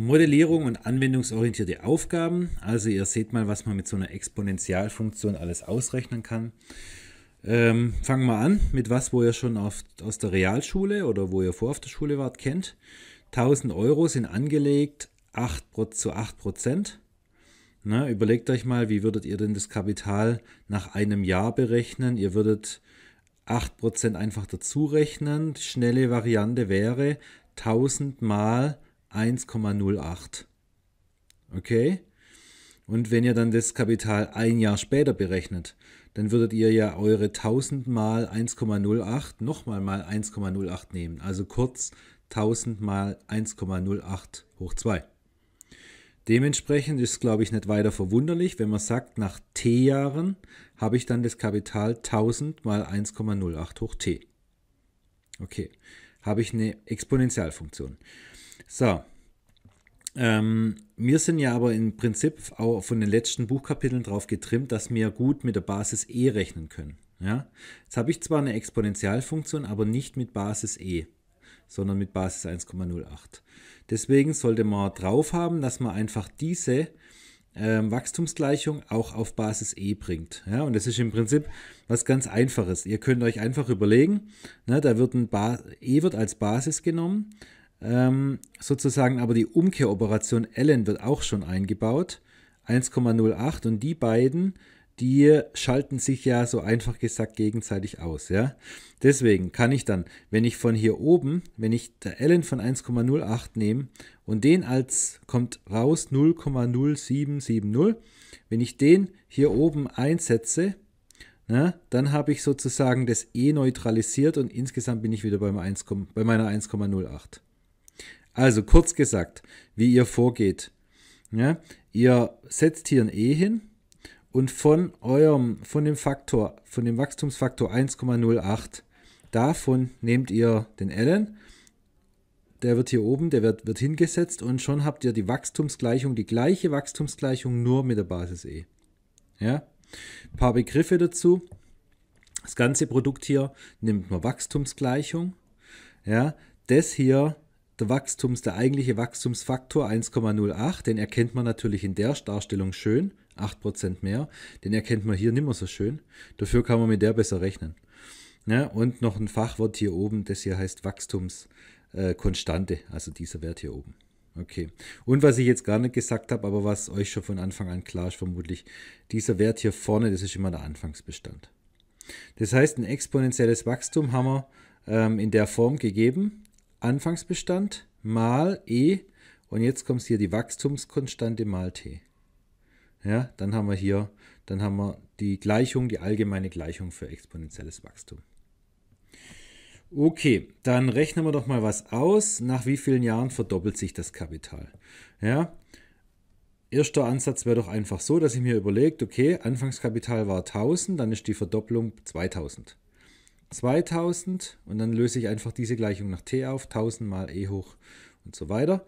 Modellierung und anwendungsorientierte Aufgaben. Also ihr seht mal, was man mit so einer Exponentialfunktion alles ausrechnen kann. Ähm, fangen wir an mit was, wo ihr schon auf, aus der Realschule oder wo ihr vor auf der Schule wart, kennt. 1000 Euro sind angelegt 8 zu 8 Prozent. Ne, überlegt euch mal, wie würdet ihr denn das Kapital nach einem Jahr berechnen? Ihr würdet 8% einfach dazu rechnen. Die schnelle Variante wäre 1000 mal 1,08. Okay? Und wenn ihr dann das Kapital ein Jahr später berechnet, dann würdet ihr ja eure 1000 mal 1,08 nochmal mal 1,08 nehmen. Also kurz 1000 mal 1,08 hoch 2. Dementsprechend ist es, glaube ich, nicht weiter verwunderlich, wenn man sagt, nach t Jahren habe ich dann das Kapital 1000 mal 1,08 hoch t. Okay, habe ich eine Exponentialfunktion. So. Ähm, wir sind ja aber im Prinzip auch von den letzten Buchkapiteln drauf getrimmt, dass wir gut mit der Basis e rechnen können. Ja? Jetzt habe ich zwar eine Exponentialfunktion, aber nicht mit Basis e, sondern mit Basis 1,08. Deswegen sollte man drauf haben, dass man einfach diese ähm, Wachstumsgleichung auch auf Basis E bringt. Ja, und das ist im Prinzip was ganz Einfaches. Ihr könnt euch einfach überlegen, ne, da wird ein ba E wird als Basis genommen ähm, sozusagen aber die Umkehroperation Ellen wird auch schon eingebaut. 1,08 und die beiden, die schalten sich ja so einfach gesagt gegenseitig aus. Ja? Deswegen kann ich dann, wenn ich von hier oben, wenn ich der Ellen von 1,08 nehme und den als kommt raus 0,0770, wenn ich den hier oben einsetze, na, ne, dann habe ich sozusagen das E neutralisiert und insgesamt bin ich wieder bei meiner 1,08. Also kurz gesagt, wie ihr vorgeht. Ja, ihr setzt hier ein E hin und von eurem, von dem Faktor, von dem Wachstumsfaktor 1,08, davon nehmt ihr den Ellen. der wird hier oben, der wird, wird hingesetzt und schon habt ihr die Wachstumsgleichung, die gleiche Wachstumsgleichung, nur mit der Basis E. Ja? Ein paar Begriffe dazu. Das ganze Produkt hier nimmt man Wachstumsgleichung. Ja? Das hier der, Wachstums, der eigentliche Wachstumsfaktor 1,08, den erkennt man natürlich in der Darstellung schön, 8% mehr, den erkennt man hier nicht mehr so schön. Dafür kann man mit der besser rechnen. Ja, und noch ein Fachwort hier oben, das hier heißt Wachstumskonstante, äh, also dieser Wert hier oben. Okay. Und was ich jetzt gar nicht gesagt habe, aber was euch schon von Anfang an klar ist, vermutlich, dieser Wert hier vorne, das ist immer der Anfangsbestand. Das heißt, ein exponentielles Wachstum haben wir ähm, in der Form gegeben. Anfangsbestand mal E und jetzt kommt hier die Wachstumskonstante mal T. Ja, dann haben wir hier, dann haben wir die Gleichung, die allgemeine Gleichung für exponentielles Wachstum. Okay, dann rechnen wir doch mal was aus. Nach wie vielen Jahren verdoppelt sich das Kapital? Ja, erster Ansatz wäre doch einfach so, dass ich mir überlegt, okay, Anfangskapital war 1000, dann ist die Verdopplung 2000. 2000 und dann löse ich einfach diese Gleichung nach t auf, 1000 mal e hoch und so weiter.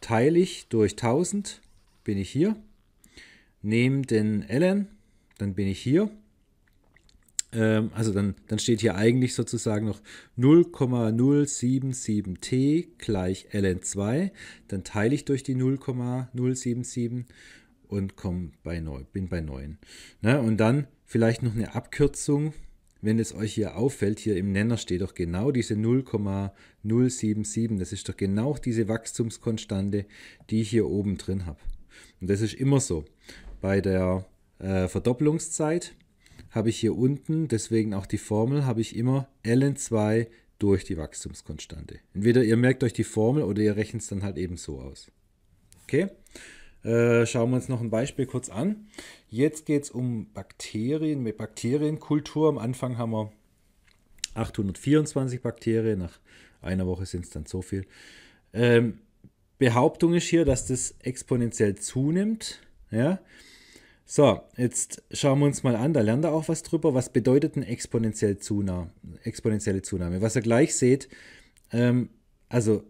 Teile ich durch 1000, bin ich hier. Nehme den ln, dann bin ich hier. Ähm, also dann, dann steht hier eigentlich sozusagen noch 0,077t gleich ln2. Dann teile ich durch die 0,077 und komme bei 9, bin bei 9. Ne? Und dann vielleicht noch eine Abkürzung wenn es euch hier auffällt, hier im Nenner steht doch genau diese 0,077. Das ist doch genau diese Wachstumskonstante, die ich hier oben drin habe. Und das ist immer so. Bei der äh, Verdopplungszeit habe ich hier unten, deswegen auch die Formel, habe ich immer ln2 durch die Wachstumskonstante. Entweder ihr merkt euch die Formel oder ihr rechnet es dann halt eben so aus. Okay? Äh, schauen wir uns noch ein Beispiel kurz an. Jetzt geht es um Bakterien mit Bakterienkultur. Am Anfang haben wir 824 Bakterien, nach einer Woche sind es dann so viel. Ähm, Behauptung ist hier, dass das exponentiell zunimmt. Ja? So, jetzt schauen wir uns mal an, da lernt er auch was drüber. Was bedeutet eine exponentielle Zunahme? Exponentielle Zunahme? Was ihr gleich seht, ähm, also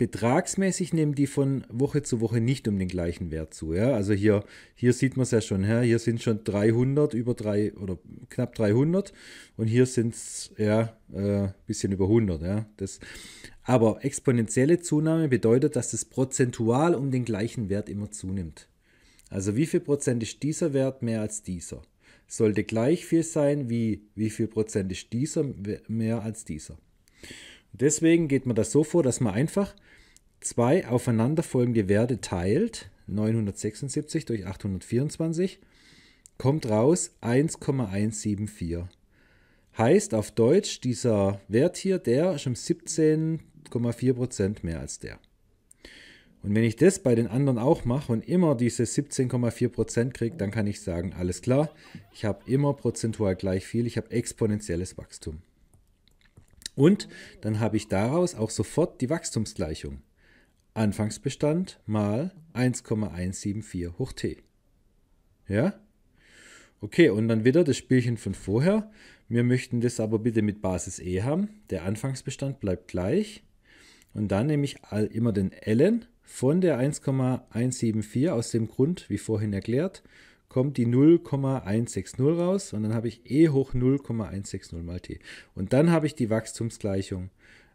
betragsmäßig nehmen die von Woche zu Woche nicht um den gleichen Wert zu. Ja? Also hier, hier sieht man es ja schon, ja? hier sind schon 300 über drei oder knapp 300 und hier sind es ja äh, bisschen über 100. Ja? Das, aber exponentielle Zunahme bedeutet, dass das prozentual um den gleichen Wert immer zunimmt. Also wie viel Prozent ist dieser Wert mehr als dieser? Sollte gleich viel sein wie wie viel Prozent ist dieser mehr als dieser. Deswegen geht man das so vor, dass man einfach zwei aufeinanderfolgende Werte teilt, 976 durch 824, kommt raus 1,174. Heißt auf Deutsch, dieser Wert hier, der ist um 17,4% mehr als der. Und wenn ich das bei den anderen auch mache und immer diese 17,4% kriege, dann kann ich sagen, alles klar, ich habe immer prozentual gleich viel, ich habe exponentielles Wachstum. Und dann habe ich daraus auch sofort die Wachstumsgleichung. Anfangsbestand mal 1,174 hoch t. Ja? Okay, und dann wieder das Spielchen von vorher. Wir möchten das aber bitte mit Basis e haben. Der Anfangsbestand bleibt gleich. Und dann nehme ich immer den ln von der 1,174 aus dem Grund, wie vorhin erklärt, kommt die 0,160 raus und dann habe ich e hoch 0,160 mal t. Und dann habe ich die Wachstumsgleichung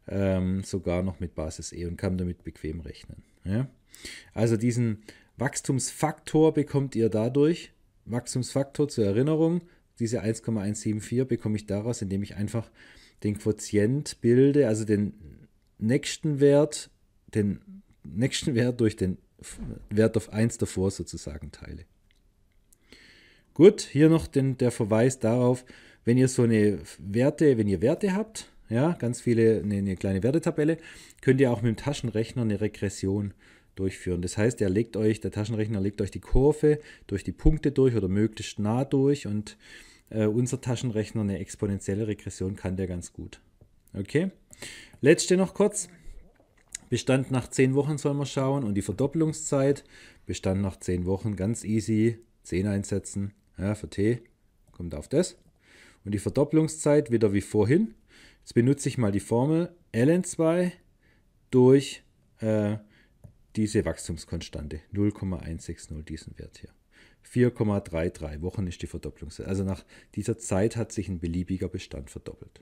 ähm, sogar noch mit Basis E und kann damit bequem rechnen. Ja? Also diesen Wachstumsfaktor bekommt ihr dadurch. Wachstumsfaktor zur Erinnerung, diese 1,174 bekomme ich daraus, indem ich einfach den Quotient bilde, also den nächsten Wert, den nächsten Wert durch den Wert auf 1 davor sozusagen teile. Gut, hier noch den, der Verweis darauf, wenn ihr so eine Werte, wenn ihr Werte habt, ja, ganz viele, eine, eine kleine Wertetabelle, könnt ihr auch mit dem Taschenrechner eine Regression durchführen. Das heißt, er legt euch, der Taschenrechner legt euch die Kurve durch die Punkte durch oder möglichst nah durch und äh, unser Taschenrechner eine exponentielle Regression kann der ganz gut. Okay. Letzte noch kurz. Bestand nach 10 Wochen sollen wir schauen und die Verdoppelungszeit. Bestand nach 10 Wochen, ganz easy. 10 einsetzen. Ja, für t kommt auf das. Und die Verdopplungszeit wieder wie vorhin. Jetzt benutze ich mal die Formel ln2 durch äh, diese Wachstumskonstante 0,160, diesen Wert hier. 4,33 Wochen ist die Verdopplung. Also nach dieser Zeit hat sich ein beliebiger Bestand verdoppelt.